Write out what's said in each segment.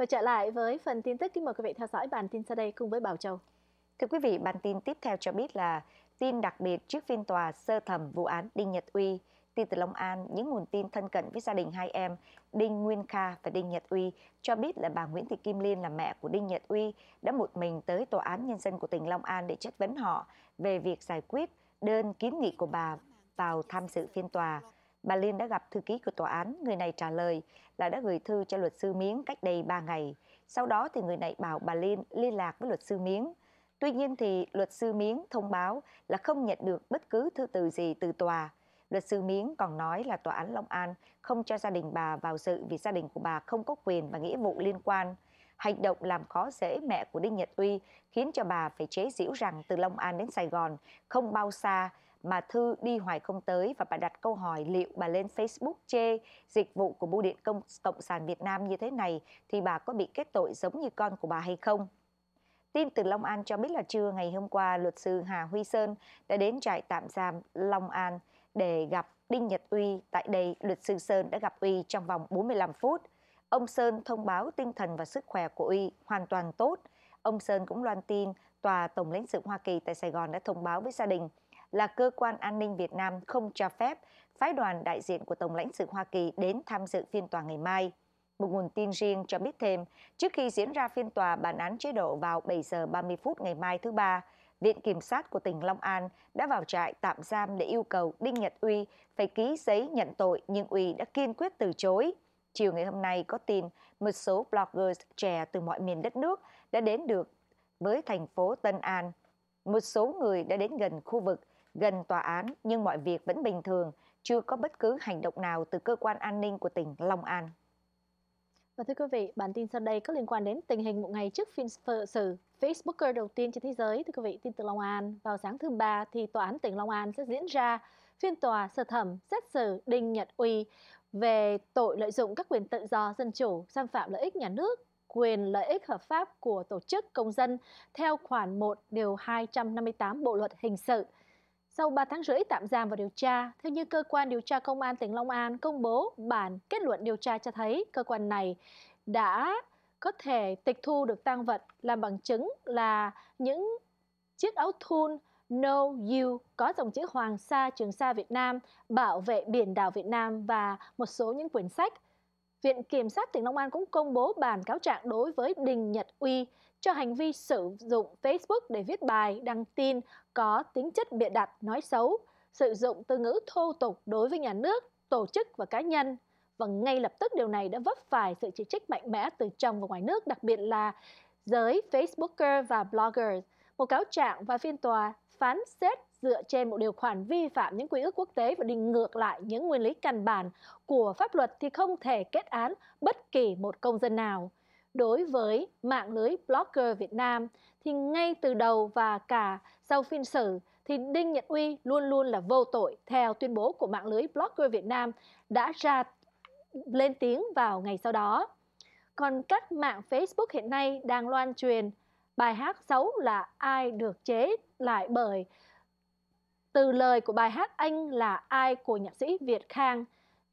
Và trở lại với phần tin tức, kính mời quý vị theo dõi bản tin sau đây cùng với Bảo Châu. Thưa quý vị, bản tin tiếp theo cho biết là tin đặc biệt trước phiên tòa sơ thẩm vụ án Đinh Nhật Uy. Tin từ Long An, những nguồn tin thân cận với gia đình hai em Đinh Nguyên Kha và Đinh Nhật Uy cho biết là bà Nguyễn Thị Kim Liên là mẹ của Đinh Nhật Uy đã một mình tới Tòa án Nhân dân của tỉnh Long An để chất vấn họ về việc giải quyết đơn kiến nghị của bà vào tham dự phiên tòa. Bà Liên đã gặp thư ký của tòa án, người này trả lời là đã gửi thư cho luật sư miến cách đây 3 ngày. Sau đó thì người này bảo bà Liên liên lạc với luật sư miến. Tuy nhiên thì luật sư miến thông báo là không nhận được bất cứ thư từ gì từ tòa. Luật sư miến còn nói là tòa án Long An không cho gia đình bà vào sự vì gia đình của bà không có quyền và nghĩa vụ liên quan. Hành động làm khó dễ mẹ của Đinh Nhật Uy khiến cho bà phải chế giễu rằng từ Long An đến Sài Gòn không bao xa mà Thư đi hoài không tới và bà đặt câu hỏi liệu bà lên Facebook chê dịch vụ của Bưu điện Công Cộng sản Việt Nam như thế này thì bà có bị kết tội giống như con của bà hay không? Tin từ Long An cho biết là trưa ngày hôm qua, luật sư Hà Huy Sơn đã đến trại tạm giam Long An để gặp Đinh Nhật Uy. Tại đây, luật sư Sơn đã gặp Uy trong vòng 45 phút. Ông Sơn thông báo tinh thần và sức khỏe của Uy hoàn toàn tốt. Ông Sơn cũng loan tin Tòa Tổng lãnh sự Hoa Kỳ tại Sài Gòn đã thông báo với gia đình là cơ quan an ninh Việt Nam không cho phép phái đoàn đại diện của Tổng lãnh sự Hoa Kỳ đến tham dự phiên tòa ngày mai. Một nguồn tin riêng cho biết thêm, trước khi diễn ra phiên tòa bản án chế độ vào 7 giờ 30 phút ngày mai thứ Ba, Viện Kiểm sát của tỉnh Long An đã vào trại tạm giam để yêu cầu Đinh Nhật Uy phải ký giấy nhận tội nhưng Uy đã kiên quyết từ chối. Chiều ngày hôm nay có tin một số bloggers trẻ từ mọi miền đất nước đã đến được với thành phố Tân An một số người đã đến gần khu vực, gần tòa án nhưng mọi việc vẫn bình thường, chưa có bất cứ hành động nào từ cơ quan an ninh của tỉnh Long An. Và thưa quý vị, bản tin sau đây có liên quan đến tình hình một ngày trước phiên xử Facebooker đầu tiên trên thế giới. Thưa quý vị, tin từ Long An, vào sáng thứ ba thì tòa án tỉnh Long An sẽ diễn ra phiên tòa sơ thẩm xét xử Đinh Nhật Uy về tội lợi dụng các quyền tự do dân chủ, xâm phạm lợi ích nhà nước quyền lợi ích hợp pháp của tổ chức công dân theo khoản 1 điều 258 Bộ luật hình sự. Sau 3 tháng rưỡi tạm giam và điều tra, theo như cơ quan điều tra công an tỉnh Long An công bố bản kết luận điều tra cho thấy cơ quan này đã có thể tịch thu được tăng vật làm bằng chứng là những chiếc áo thun No You có dòng chữ Hoàng Sa Trường Sa Việt Nam, bảo vệ biển đảo Việt Nam và một số những quyển sách Viện Kiểm sát tỉnh Long An cũng công bố bản cáo trạng đối với Đình Nhật Uy cho hành vi sử dụng Facebook để viết bài, đăng tin có tính chất bịa đặt, nói xấu, sử dụng từ ngữ thô tục đối với nhà nước, tổ chức và cá nhân. Và ngay lập tức điều này đã vấp phải sự chỉ trích mạnh mẽ từ trong và ngoài nước, đặc biệt là giới Facebooker và blogger. Một cáo trạng và phiên tòa phán xét dựa trên một điều khoản vi phạm những quy ước quốc tế và đi ngược lại những nguyên lý căn bản của pháp luật thì không thể kết án bất kỳ một công dân nào. Đối với mạng lưới blogger Việt Nam thì ngay từ đầu và cả sau phiên xử thì Đinh Nhật Uy luôn luôn là vô tội theo tuyên bố của mạng lưới blogger Việt Nam đã ra lên tiếng vào ngày sau đó. Còn các mạng Facebook hiện nay đang loan truyền bài hát xấu là ai được chế lại bởi từ lời của bài hát Anh là ai của nhạc sĩ Việt Khang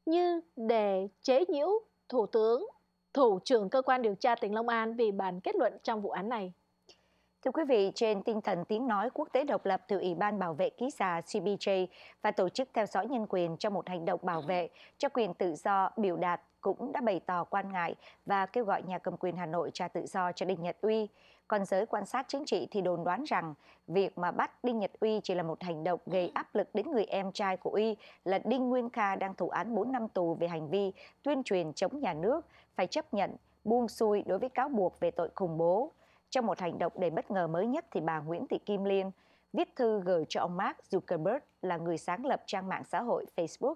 như để chế nhiễu Thủ tướng, Thủ trưởng Cơ quan Điều tra tỉnh Long An vì bản kết luận trong vụ án này. Thưa quý vị, trên tinh thần tiếng nói quốc tế độc lập từ Ủy ban Bảo vệ Ký giả CBJ và Tổ chức Theo dõi Nhân quyền trong một hành động bảo vệ cho quyền tự do biểu đạt cũng đã bày tỏ quan ngại và kêu gọi nhà cầm quyền Hà Nội trả tự do cho Đinh Nhật Uy. Còn giới quan sát chính trị thì đồn đoán rằng việc mà bắt Đinh Nhật Uy chỉ là một hành động gây áp lực đến người em trai của Uy là Đinh Nguyên Kha đang thụ án 4 năm tù về hành vi tuyên truyền chống nhà nước, phải chấp nhận buông xuôi đối với cáo buộc về tội khủng bố. Trong một hành động đầy bất ngờ mới nhất thì bà Nguyễn Thị Kim Liên viết thư gửi cho ông Mark Zuckerberg là người sáng lập trang mạng xã hội Facebook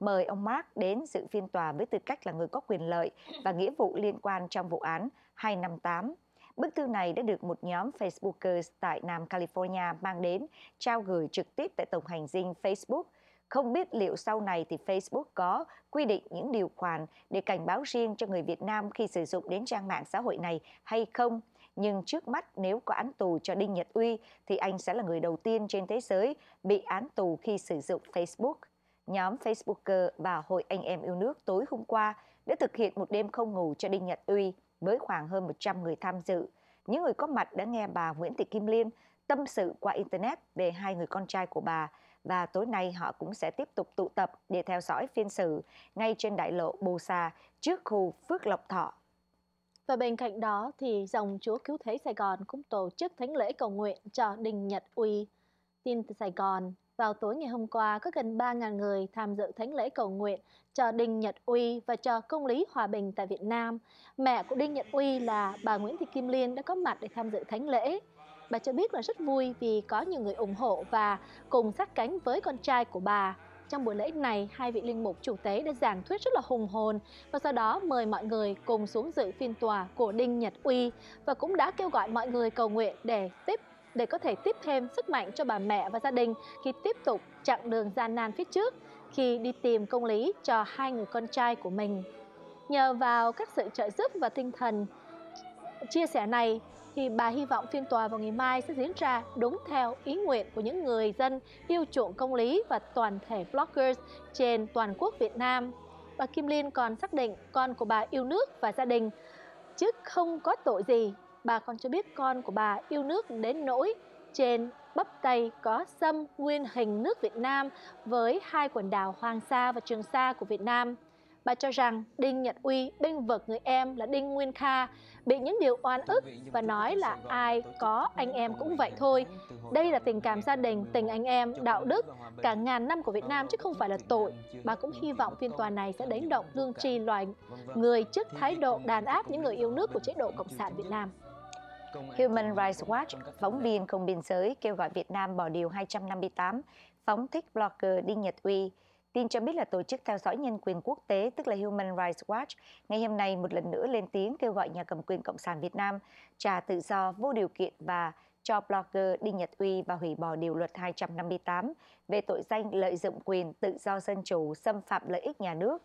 mời ông Mark đến dự phiên tòa với tư cách là người có quyền lợi và nghĩa vụ liên quan trong vụ án 258 Bức thư này đã được một nhóm Facebookers tại Nam California mang đến, trao gửi trực tiếp tại Tổng hành dinh Facebook. Không biết liệu sau này thì Facebook có quy định những điều khoản để cảnh báo riêng cho người Việt Nam khi sử dụng đến trang mạng xã hội này hay không. Nhưng trước mắt nếu có án tù cho Đinh Nhật Uy thì anh sẽ là người đầu tiên trên thế giới bị án tù khi sử dụng Facebook nhóm Facebooker và Hội Anh Em Yêu Nước tối hôm qua đã thực hiện một đêm không ngủ cho Đinh Nhật Uy với khoảng hơn 100 người tham dự. Những người có mặt đã nghe bà Nguyễn Thị Kim Liên tâm sự qua Internet về hai người con trai của bà và tối nay họ cũng sẽ tiếp tục tụ tập để theo dõi phiên xử ngay trên đại lộ Bồ Sa trước khu Phước Lộc Thọ. Và bên cạnh đó thì dòng Chúa Cứu Thế Sài Gòn cũng tổ chức thánh lễ cầu nguyện cho Đinh Nhật Uy. Tin từ Sài Gòn, vào tối ngày hôm qua có gần 3.000 người tham dự thánh lễ cầu nguyện cho Đinh Nhật Uy và cho công lý hòa bình tại Việt Nam. Mẹ của Đinh Nhật Uy là bà Nguyễn Thị Kim Liên đã có mặt để tham dự thánh lễ. Bà cho biết là rất vui vì có nhiều người ủng hộ và cùng sát cánh với con trai của bà. Trong buổi lễ này, hai vị linh mục chủ tế đã giảng thuyết rất là hùng hồn và sau đó mời mọi người cùng xuống dự phiên tòa của Đinh Nhật Uy và cũng đã kêu gọi mọi người cầu nguyện để tiếp để có thể tiếp thêm sức mạnh cho bà mẹ và gia đình khi tiếp tục chặng đường gian nan phía trước khi đi tìm công lý cho hai người con trai của mình. Nhờ vào các sự trợ giúp và tinh thần chia sẻ này thì bà hy vọng phiên tòa vào ngày mai sẽ diễn ra đúng theo ý nguyện của những người dân yêu chuộng công lý và toàn thể bloggers trên toàn quốc Việt Nam. Bà Kim Liên còn xác định con của bà yêu nước và gia đình chứ không có tội gì bà còn cho biết con của bà yêu nước đến nỗi trên bắp tay có sâm nguyên hình nước Việt Nam với hai quần đảo Hoàng Sa và Trường Sa của Việt Nam. Bà cho rằng Đinh Nhật Uy bênh vực người em là Đinh Nguyên Kha, bị những điều oan ức và nói là ai có anh em cũng vậy thôi. Đây là tình cảm gia đình, tình anh em, đạo đức, cả ngàn năm của Việt Nam chứ không phải là tội. Bà cũng hy vọng phiên tòa này sẽ đánh động lương tri loài người trước thái độ đàn áp những người yêu nước của chế độ Cộng sản Việt Nam. Human Rights Watch, phóng viên không biên giới kêu gọi Việt Nam bỏ điều 258, phóng thích blogger Đinh Nhật Uy. Tin cho biết là tổ chức theo dõi nhân quyền quốc tế, tức là Human Rights Watch, ngày hôm nay một lần nữa lên tiếng kêu gọi nhà cầm quyền Cộng sản Việt Nam trả tự do vô điều kiện và cho blogger Đinh Nhật Uy và hủy bỏ điều luật 258 về tội danh lợi dụng quyền tự do dân chủ xâm phạm lợi ích nhà nước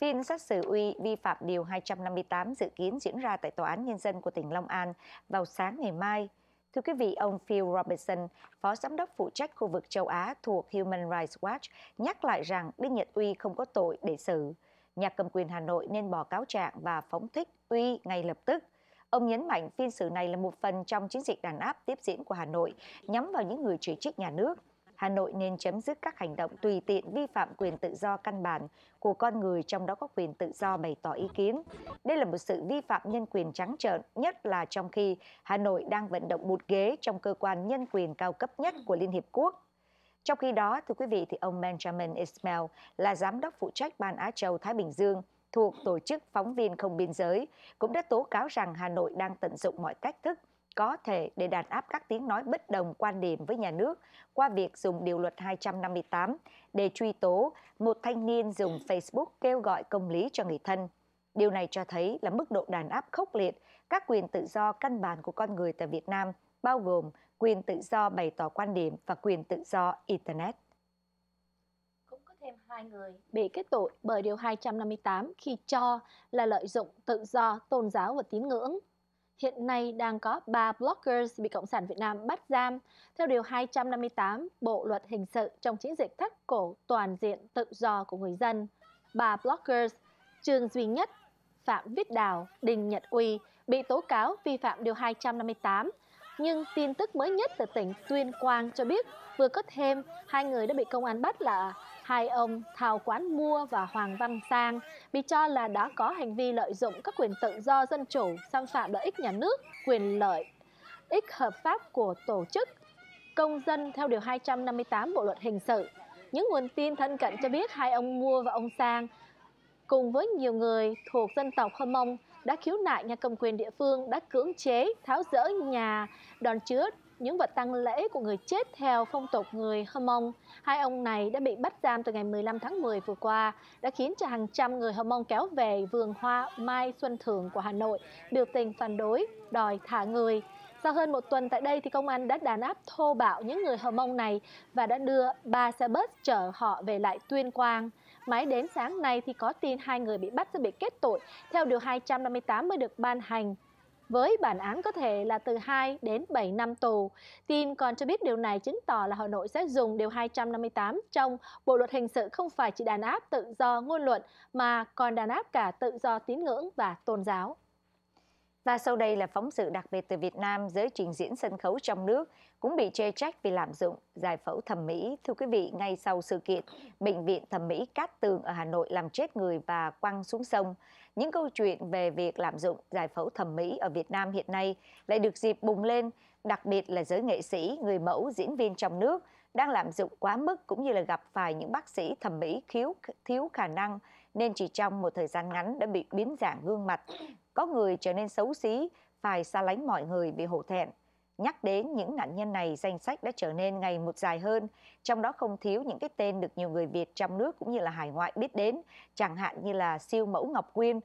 Phiên xét xử Uy vi phạm Điều 258 dự kiến diễn ra tại Tòa án Nhân dân của tỉnh Long An vào sáng ngày mai. Thưa quý vị, ông Phil Robertson, Phó Giám đốc phụ trách khu vực châu Á thuộc Human Rights Watch, nhắc lại rằng Đinh Nhật Uy không có tội để xử. Nhà cầm quyền Hà Nội nên bỏ cáo trạng và phóng thích Uy ngay lập tức. Ông nhấn mạnh phiên xử này là một phần trong chiến dịch đàn áp tiếp diễn của Hà Nội nhắm vào những người chỉ trích nhà nước – Hà Nội nên chấm dứt các hành động tùy tiện vi phạm quyền tự do căn bản của con người trong đó có quyền tự do bày tỏ ý kiến. Đây là một sự vi phạm nhân quyền trắng trợn, nhất là trong khi Hà Nội đang vận động bụt ghế trong cơ quan nhân quyền cao cấp nhất của Liên Hiệp Quốc. Trong khi đó, thưa quý vị, thì ông Benjamin Ismail là giám đốc phụ trách Ban Á Châu Thái Bình Dương thuộc Tổ chức Phóng viên Không Biên Giới, cũng đã tố cáo rằng Hà Nội đang tận dụng mọi cách thức có thể để đàn áp các tiếng nói bất đồng quan điểm với nhà nước qua việc dùng điều luật 258 để truy tố một thanh niên dùng Facebook kêu gọi công lý cho người thân. Điều này cho thấy là mức độ đàn áp khốc liệt các quyền tự do căn bản của con người tại Việt Nam, bao gồm quyền tự do bày tỏ quan điểm và quyền tự do Internet thêm hai người bị kết tội bởi điều 258 khi cho là lợi dụng tự do tôn giáo và tín ngưỡng hiện nay đang có 3 bloggers bị Cộng sản Việt Nam bắt giam theo Điều 258 Bộ Luật Hình sự trong chiến dịch thắt cổ toàn diện tự do của người dân. Ba bloggers Trương Duy Nhất, Phạm Viết Đào, Đình Nhật Uy bị tố cáo vi phạm Điều 258 nhưng tin tức mới nhất từ tỉnh Tuyên Quang cho biết vừa có thêm hai người đã bị công an bắt là hai ông Thào Quán Mua và Hoàng Văn Sang bị cho là đã có hành vi lợi dụng các quyền tự do dân chủ xâm phạm lợi ích nhà nước, quyền lợi ích hợp pháp của tổ chức công dân theo điều 258 Bộ luật hình sự. Những nguồn tin thân cận cho biết hai ông Mua và ông Sang cùng với nhiều người thuộc dân tộc Hơ Mông đã khiếu nại nhà cầm quyền địa phương đã cưỡng chế tháo rỡ nhà đòn chứa những vật tăng lễ của người chết theo phong tục người Hmong. Hai ông này đã bị bắt giam từ ngày 15 tháng 10 vừa qua, đã khiến cho hàng trăm người Hmong kéo về vườn hoa Mai Xuân Thưởng của Hà Nội biểu tình phản đối, đòi thả người. Sau hơn một tuần tại đây, thì công an đã đàn áp thô bạo những người Hờ này và đã đưa ba xe bus chở họ về lại Tuyên Quang. Mãi đến sáng nay thì có tin hai người bị bắt sẽ bị kết tội theo Điều 258 mới được ban hành với bản án có thể là từ 2 đến 7 năm tù. Tin còn cho biết điều này chứng tỏ là Hà Nội sẽ dùng điều 258 trong Bộ luật hình sự không phải chỉ đàn áp tự do ngôn luận mà còn đàn áp cả tự do tín ngưỡng và tôn giáo. Và sau đây là phóng sự đặc biệt từ Việt Nam, giới trình diễn sân khấu trong nước cũng bị chê trách vì lạm dụng giải phẫu thẩm mỹ. Thưa quý vị, ngay sau sự kiện, Bệnh viện Thẩm mỹ Cát Tường ở Hà Nội làm chết người và quăng xuống sông. Những câu chuyện về việc lạm dụng giải phẫu thẩm mỹ ở Việt Nam hiện nay lại được dịp bùng lên, đặc biệt là giới nghệ sĩ, người mẫu, diễn viên trong nước đang lạm dụng quá mức cũng như là gặp phải những bác sĩ thẩm mỹ thiếu, thiếu khả năng nên chỉ trong một thời gian ngắn đã bị biến dạng gương mặt có người trở nên xấu xí, phải xa lánh mọi người bị hổ thẹn. Nhắc đến những nạn nhân này, danh sách đã trở nên ngày một dài hơn, trong đó không thiếu những cái tên được nhiều người Việt trong nước cũng như là hải ngoại biết đến, chẳng hạn như là siêu mẫu Ngọc Quyên.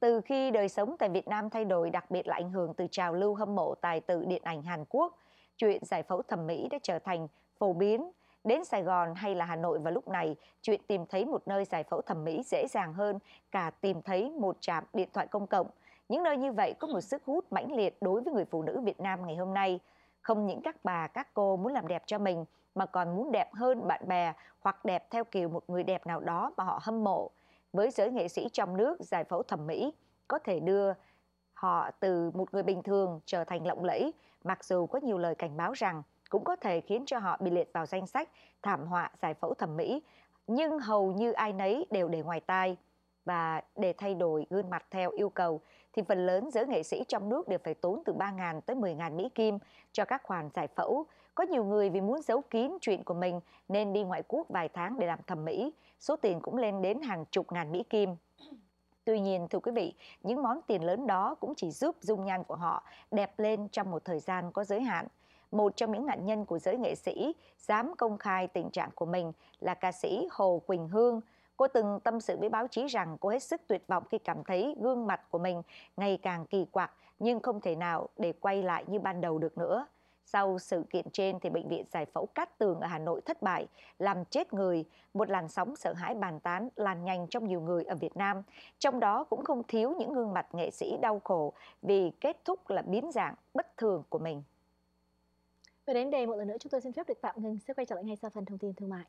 Từ khi đời sống tại Việt Nam thay đổi, đặc biệt là ảnh hưởng từ trào lưu hâm mộ tài tử điện ảnh Hàn Quốc, chuyện giải phẫu thẩm mỹ đã trở thành phổ biến, Đến Sài Gòn hay là Hà Nội vào lúc này, chuyện tìm thấy một nơi giải phẫu thẩm mỹ dễ dàng hơn cả tìm thấy một trạm điện thoại công cộng. Những nơi như vậy có một sức hút mãnh liệt đối với người phụ nữ Việt Nam ngày hôm nay. Không những các bà, các cô muốn làm đẹp cho mình mà còn muốn đẹp hơn bạn bè hoặc đẹp theo kiểu một người đẹp nào đó mà họ hâm mộ. Với giới nghệ sĩ trong nước, giải phẫu thẩm mỹ có thể đưa họ từ một người bình thường trở thành lộng lẫy, mặc dù có nhiều lời cảnh báo rằng cũng có thể khiến cho họ bị liệt vào danh sách thảm họa giải phẫu thẩm mỹ, nhưng hầu như ai nấy đều để ngoài tai. Và để thay đổi gương mặt theo yêu cầu, thì phần lớn giới nghệ sĩ trong nước đều phải tốn từ 3.000 tới 10.000 Mỹ Kim cho các khoản giải phẫu. Có nhiều người vì muốn giấu kín chuyện của mình nên đi ngoại quốc vài tháng để làm thẩm mỹ, số tiền cũng lên đến hàng chục ngàn Mỹ Kim. Tuy nhiên, thưa quý vị, những món tiền lớn đó cũng chỉ giúp dung nhan của họ đẹp lên trong một thời gian có giới hạn – một trong những nạn nhân của giới nghệ sĩ dám công khai tình trạng của mình là ca sĩ Hồ Quỳnh Hương. Cô từng tâm sự với báo chí rằng cô hết sức tuyệt vọng khi cảm thấy gương mặt của mình ngày càng kỳ quặc nhưng không thể nào để quay lại như ban đầu được nữa. Sau sự kiện trên thì bệnh viện giải phẫu cắt Tường ở Hà Nội thất bại, làm chết người, một làn sóng sợ hãi bàn tán lan nhanh trong nhiều người ở Việt Nam, trong đó cũng không thiếu những gương mặt nghệ sĩ đau khổ vì kết thúc là biến dạng bất thường của mình. Và đến đây một lần nữa chúng tôi xin phép được tạm ngừng sẽ quay trở lại ngay sau phần thông tin thương mại.